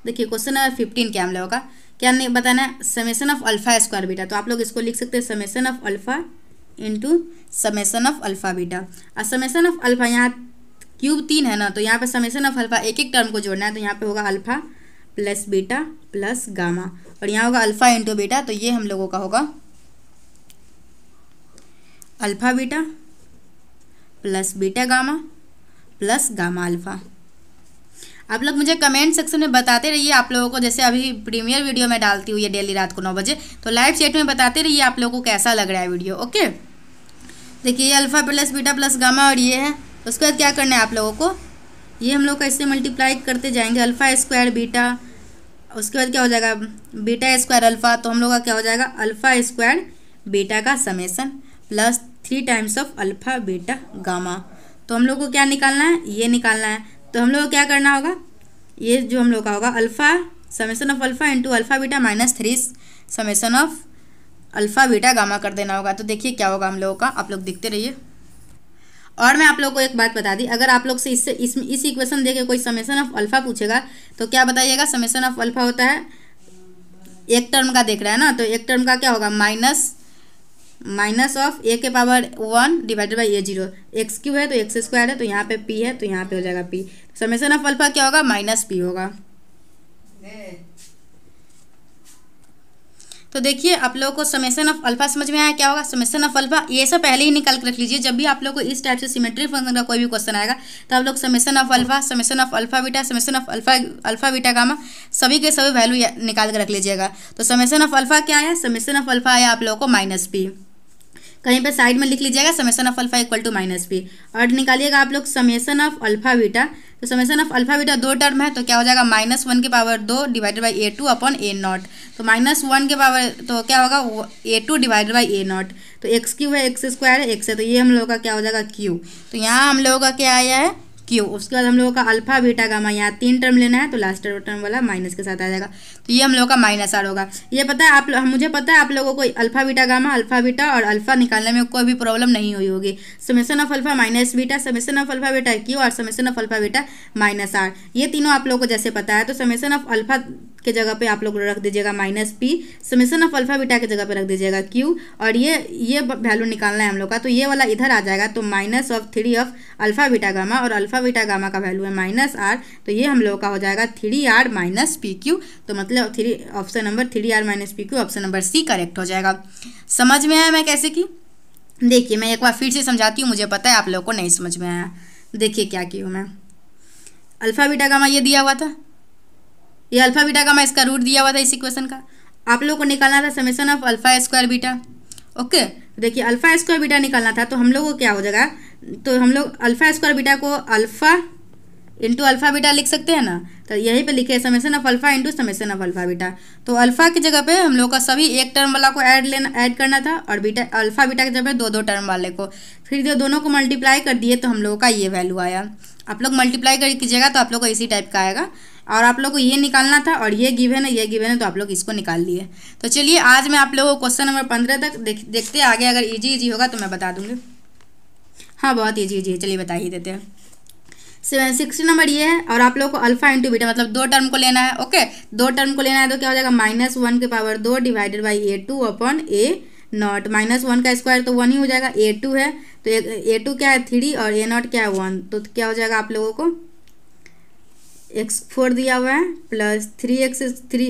देखिए क्वेश्चन नंबर फिफ्टीन क्या हम लोगों का क्या नहीं बताना है summation of alpha square beta तो आप लोग इसको लिख सकते हैं summation of alpha into summation of alpha beta और समेसन ऑफ अल्फ़ा यहाँ क्यूब तीन है ना तो यहाँ पे समेसन ऑफ अल्फ़ा एक एक टर्म को जोड़ना है तो यहाँ पे होगा alpha plus beta plus gamma और यहाँ होगा अल्फ़ा इंटू बीटा तो ये हम लोगों का होगा alpha beta plus beta gamma plus gamma alpha आप लोग मुझे कमेंट सेक्शन में बताते रहिए आप लोगों को जैसे अभी प्रीमियर वीडियो में डालती हूँ ये डेली रात को नौ बजे तो लाइव चैट में बताते रहिए आप लोगों को कैसा लग रहा है वीडियो ओके देखिए ये alpha plus beta plus gamma और ये है उसके बाद क्या करना है आप लोगों को ये हम लोग कैसे मल्टीप्लाई करते जाएंगे अल्फ़ा स्क्वायर बीटा उसके बाद क्या हो जाएगा बीटा स्क्वायर अल्फ़ा तो हम लोग का क्या हो जाएगा अल्फ़ा स्क्वायर बीटा का summation plus three times of alpha beta gamma तो हम लोग को क्या निकालना है ये निकालना है तो हम लोग को क्या करना होगा ये जो हम लोग का होगा alpha summation of alpha into alpha beta minus three summation of alpha beta gamma कर देना होगा तो देखिए क्या होगा हम लोगों का आप लोग देखते रहिए और मैं आप लोग को एक बात बता दी अगर आप लोग से इससे इसमें इस इक्वेशन देके कोई समेसन ऑफ अल्फ़ा पूछेगा तो क्या बताइएगा समेसन ऑफ अल्फ़ा होता है एक टर्म का देख रहा है ना तो एक टर्म का क्या होगा माइनस माइनस ऑफ ए के power one divided by a zero x cube है तो एक्स स्क्वायर है तो यहाँ पे पी है तो यहाँ पे हो जाएगा पी समेसन ऑफ अल्फा क्या होगा माइनस पी होगा तो देखिए आप लोगों को समेसन ऑफ अल्फा समझ में आया क्या होगा समेसन ऑफ अल्फा ये सब पहले ही निकाल के रख लीजिए जब भी आप लोग को इस टाइप से सिमेट्री फंक्शन का कोई भी क्वेश्चन आएगा तो आप लोग summation of alpha summation of alpha beta summation of alpha alpha beta gamma सभी के सभी वैल्यू निकाल कर रख लीजिएगा तो समेसन ऑफ अल्फा क्या आया समेसन ऑफ अल्फा आया आप लोगों को माइनस पी कहीं पे साइड में लिख लीजिएगा summation of alpha equal to minus b और निकालिएगा आप लोग समेसन ऑफ अल्फा बीटा तो समेसन ऑफ अल्फा बीटा दो टर्म है तो क्या हो जाएगा माइनस वन के पावर दो divided by a two upon a not तो माइनस वन के पावर तो क्या होगा a two divided by a not तो एक्स क्यू है एक्स स्क्वायर है एक्स है तो ये हम लोगों का क्या हो जाएगा क्यू तो यहाँ हम लोगों का क्या आया है क्यू उसके बाद हम लोगों का अल्फा बीटा गामा यहाँ तीन टर्म लेना है तो लास्ट टर्म वाला माइनस के साथ आ जाएगा तो ये हम लोग का माइनस आर होगा ये पता है आप मुझे पता है आप लोगों को alpha beta gamma alpha beta और अल्फा निकालने में कोई भी प्रॉब्लम नहीं हुई होगी summation of alpha minus beta summation of alpha beta q और summation of alpha beta minus r ये तीनों आप लोग को जैसे पता है तो समेसन ऑफ अल्फा के जगह पे आप लोग रख दीजिएगा minus p summation of alpha beta के जगह पे रख दीजिएगा क्यू और ये ये वैल्यू निकालना है हम लोग का तो ये वाला इधर आ जाएगा तो minus of three of alpha beta gamma और अल्फा अल्फा बीटा गामा का वैल्यू है माइनस आर तो ये हम लोगों का हो जाएगा three r minus p q तो मतलब three option number three r minus p q option number सी करेक्ट हो जाएगा समझ में आया मैं कैसे की देखिए मैं एक बार फिर से समझाती हूँ मुझे पता है आप लोगों को नहीं समझ में आया देखिए क्या की मैं अल्फ़ा बीटा गामा ये दिया हुआ था ये अल्फ़ा बीटा गामा इसका रूट दिया हुआ था इस इक्वेशन का आप लोगों को निकालना था summation of alpha square beta okay देखिए अल्फ़ा स्क्वायर बीटा निकालना था तो हम लोगों को क्या हो जाएगा तो हम लोग अल्फ़ा स्क्वायर बीटा को अल्फ़ा इंटू अल्फ़ा बीटा लिख सकते हैं ना तो यहीं पे लिखे summation of alpha into summation of alpha beta तो अल्फ़ा की जगह पे हम लोग का सभी एक टर्म वाला को ऐड लेना ऐड करना था और बीटा अल्फ़ा बीटा की जगह पे दो दो टर्म वाले को फिर जो दोनों को मल्टीप्लाई कर दिए तो हम लोगों का ये वैल्यू आया आप लोग मल्टीप्लाई कर कीजिएगा तो आप लोग को इसी टाइप का आएगा और आप लोग को ये निकालना था और ये गिवन है ये गिवेन है तो आप लोग इसको निकाल लिए तो चलिए आज मैं आप लोगों को क्वेश्चन नंबर पंद्रह तक देख देखते आगे अगर ईजी ईजी होगा तो मैं बता दूँगी हाँ बहुत ईजी ईजी है चलिए बता ही देते हैं सिक्स नंबर ये है और आप लोगों को अल्फा इंटू बीटा मतलब दो टर्म को लेना है ओके दो टर्म को लेना है तो क्या हो जाएगा माइनस वन के पावर दो divided by a two upon a naught minus one का स्क्वायर तो वन ही हो जाएगा ए टू है तो ए टू क्या है थ्री और ए नॉट क्या है वन तो क्या हो जाएगा आप लोगों को एक्स फोर दिया हुआ है प्लस थ्री एक्स थ्री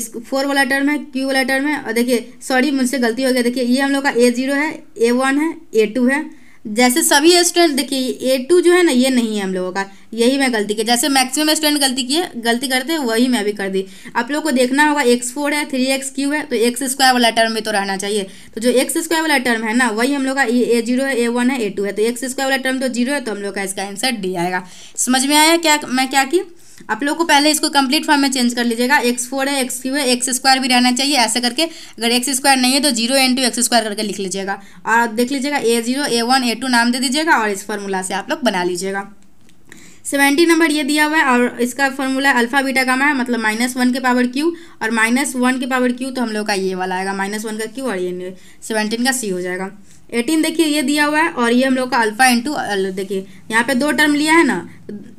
इस फोर वाला टर्म है क्यू वाला टर्म है और देखिए सॉरी मुझसे गलती हो गया देखिए ये हम लोग का ए जीरो है ए वन है ए टू है जैसे सभी स्टूडेंट देखिए ए टू जो है ना ये नहीं है हम लोगों का यही मैं गलती की जैसे मैक्सिमम स्टूडेंट गलती किए गलती करते हैं वही मैं भी कर दी आप लोग को देखना होगा एक्स फोर है थ्री एक्स क्यू है तो एक्स स्क्वायर वाला टर्म में तो रहना चाहिए तो जो एक्स स्क्वायर वाला टर्म है ना वही हम लोग का ए जीरो है ए वन है ए टू है तो एक्स स्क्वायर वाला टर्म तो जीरो है तो हम लोग का इसका आंसर डी आएगा समझ में आया क्या मैं क्या की आप लोग को पहले इसको कंप्लीट फॉर्म में चेंज कर लीजिएगा एक्स फोर है एक्स क्यू है एक्स स्क्वायर भी रहना चाहिए ऐसे करके अगर एक्स स्क्वायर नहीं है तो जीरो इंटू एक्स स्क्वायर करके लिख लीजिएगा और देख लीजिएगा a zero a one a two नाम दे दीजिएगा और इस फॉर्मूला से आप लोग बना लीजिएगा सेवेंटी नंबर ये दिया हुआ है और इसका फॉर्मूला अल्फा बीटा का है मतलब माइनस वन के पावर क्यू और माइनस वन के पावर क्यू तो हम लोग का ये वाला आएगा माइनस वन का क्यू और ये सेवेंटीन का सी हो जाएगा एटीन देखिए ये दिया हुआ है और ये हम लोग का अल्फा इंटू देखिए यहाँ पे दो टर्म लिया है ना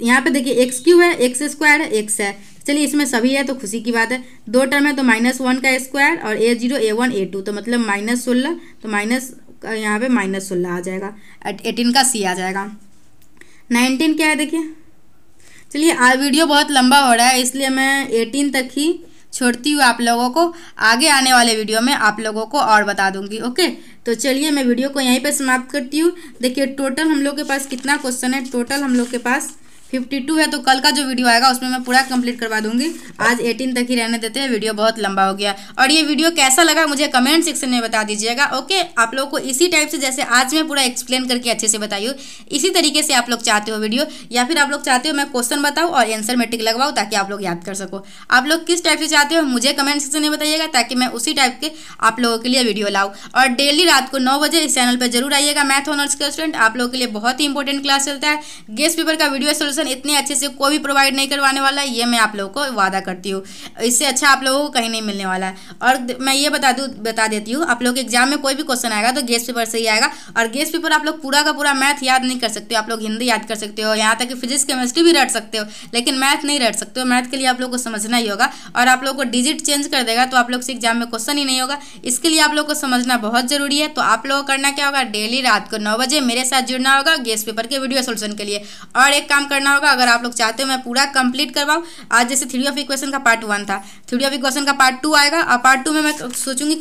यहाँ पे देखिए एक्स क्यू है एक्स स्क्वायर है एक्स है चलिए इसमें सभी है तो खुशी की बात है दो टर्म है तो माइनस वन का स्क्वायर और a zero a one a two तो मतलब माइनस सोलह तो माइनस यहाँ पे माइनस सोलह आ जाएगा एटीन का सी आ जाएगा नाइनटीन क्या है देखिए चलिए आज वीडियो बहुत लंबा हो रहा है इसलिए मैं एटीन तक ही छोड़ती हूँ आप लोगों को आगे आने वाले वीडियो में आप लोगों को और बता दूंगी ओके तो चलिए मैं वीडियो को यहीं पर समाप्त करती हूँ देखिए टोटल हम लोग के पास कितना क्वेश्चन है टोटल हम लोग के पास फिफ्टी टू है तो कल का जो वीडियो आएगा उसमें मैं पूरा कंप्लीट करवा दूंगी आज एटीन तक ही रहने देते हैं वीडियो बहुत लंबा हो गया और ये वीडियो कैसा लगा मुझे कमेंट सेक्शन में बता दीजिएगा ओके आप लोग को इसी टाइप से जैसे आज मैं पूरा एक्सप्लेन करके अच्छे से बताइए इसी तरीके से आप लोग चाहते हो वीडियो या फिर आप लोग चाहते हो मैं क्वेश्चन बताऊँ और आंसर में टिक लगवाऊँ ताकि आप लोग याद कर सको आप लोग किस टाइप से चाहते हो मुझे कमेंट सेक्शन में बताइएगा ताकि मैं उसी टाइप के आप लोगों के लिए वीडियो लाऊँ और डेली रात को नौ बजे इस चैनल पर जरूर आइएगा मैथ ऑनर्स के स्टूडेंट आप लोगों के लिए बहुत ही इंपॉर्टेंट क्लास चलता है गेस्ट पेपर का वीडियो सोल्यूशन ट्यूशन इतने अच्छे से कोई भी प्रोवाइड नहीं करवाने वाला है ये मैं आप लोगों को वादा करती हूँ इससे अच्छा आप लोगों को कहीं नहीं मिलने वाला है और मैं ये बता दूँ बता देती हूँ आप लोग एग्जाम में कोई भी क्वेश्चन आएगा तो गेस्ट पेपर से ही आएगा और गेस्ट पेपर आप लोग पूरा का पूरा मैथ याद नहीं कर सकते आप लोग हिंदी याद कर सकते हो यहाँ तक कि फिजिक्स केमिस्ट्री भी रट सकते हो लेकिन मैथ नहीं रट सकते हो मैथ के लिए आप लोग को समझना ही होगा और आप लोग को डिजिट चेंज कर देगा तो आप लोग से एग्जाम में क्वेश्चन ही नहीं होगा इसके लिए आप लोग को समझना बहुत जरूरी है तो आप लोगों को करना क्या होगा डेली रात को नौ बजे मेरे साथ जुड़ना होगा गेस्ट पेपर के वीडियो सोल्यूशन के लिए और एक काम करना करना होगा अगर आप लोग चाहते हो मैं पूरा कंप्लीट करवाऊँ आज जैसे थ्री ऑफ इक्वेशन का पार्ट वन था थ्री ऑफ इक्वेशन का पार्ट टू आएगा और पार्ट टू में मैं सोचूंगी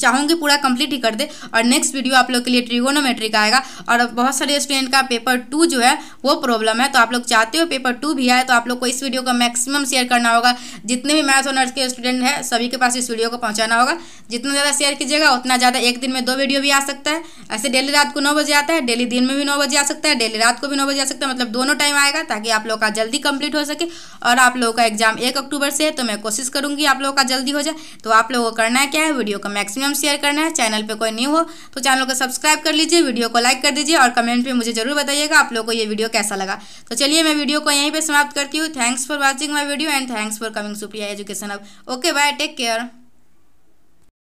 चाहूंगी पूरा कंप्लीट ही कर दे और नेक्स्ट वीडियो आप लोग के लिए ट्रिगोनोमेट्री का आएगा और बहुत सारे स्टूडेंट का पेपर टू जो है वो प्रॉब्लम है तो आप लोग चाहते हो पेपर टू भी आए तो आप लोग को इस वीडियो का मैक्सिमम शेयर करना होगा जितने भी मैथ ऑनर्स के स्टूडेंट हैं सभी के पास इस वीडियो को पहुँचाना होगा जितना ज़्यादा शेयर कीजिएगा उतना ज़्यादा एक दिन में दो वीडियो भी आ सकता है ऐसे डेली रात को नौ बजे आता है डेली दिन में भी नौ बजे आ सकता है डेली रात को भी नौ बजे आ सकता है मतलब दोनों टाइम आएगा जाएगा ताकि आप लोग का जल्दी कंप्लीट हो सके और आप लोगों का एग्जाम एक अक्टूबर से है तो मैं कोशिश करूंगी आप लोगों का जल्दी हो जाए तो आप लोगों को करना है क्या है वीडियो का मैक्सिमम शेयर करना है चैनल पर कोई न्यू हो तो चैनल को सब्सक्राइब कर लीजिए वीडियो को लाइक कर दीजिए और कमेंट में मुझे जरूर बताइएगा आप लोग को ये वीडियो कैसा लगा तो चलिए मैं वीडियो को यहीं पर समाप्त करती हूँ thanks for watching my video and thanks for coming Supriya education अब ओके बाय टेक केयर